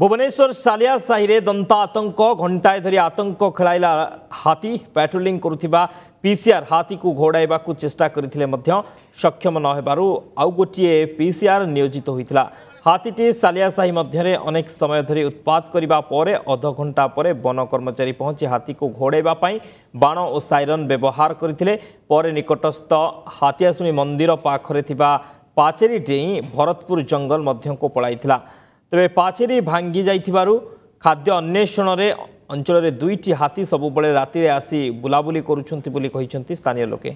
ভুবনেশ্বর সালিয়া সাহিরে দন্তা আতঙ্ক ঘণ্টায় ধরি আতঙ্ক খেলাইলা হাতি প্যাট্রোলিং করুথিবা পিসিআর হাতিকু ঘোড়াইবাকু চেষ্টা করিলে মধ্য সক্ষম নহবারু আউ গোটিয়ে পিসিআর নিয়োজিত হয়েছিল হাতিটি সালিয়া সাহি মধ্যে অনেক সময় ধরে উৎপাত করা পরে অধ ঘণ্টা পরে বন কর্মচারী পৌঁছি হাতিকু ঘোড়াইবা বাণ ও সাইরন ব্যবহার করে পরে নিকটস্থ হাতিয়াশুণী মন্দির পাখে থাকা পাচেরি ডেଇଁ ভরতপুর জঙ্গল মধ্যকু পড়াইলা ତେବେ ପାଚେରୀ ଭାଙ୍ଗି ଯାଇଥିବାରୁ ଖାଦ୍ୟ ଅନ୍ୱେଷଣରେ ଅଞ୍ଚଳରେ ଦୁଇଟି ହାତୀ ସବୁବେଳେ ରାତିରେ ଆସି ବୁଲାବୁଲି କରୁଛନ୍ତି ବୋଲି କହିଛନ୍ତି ସ୍ଥାନୀୟ ଲୋକେ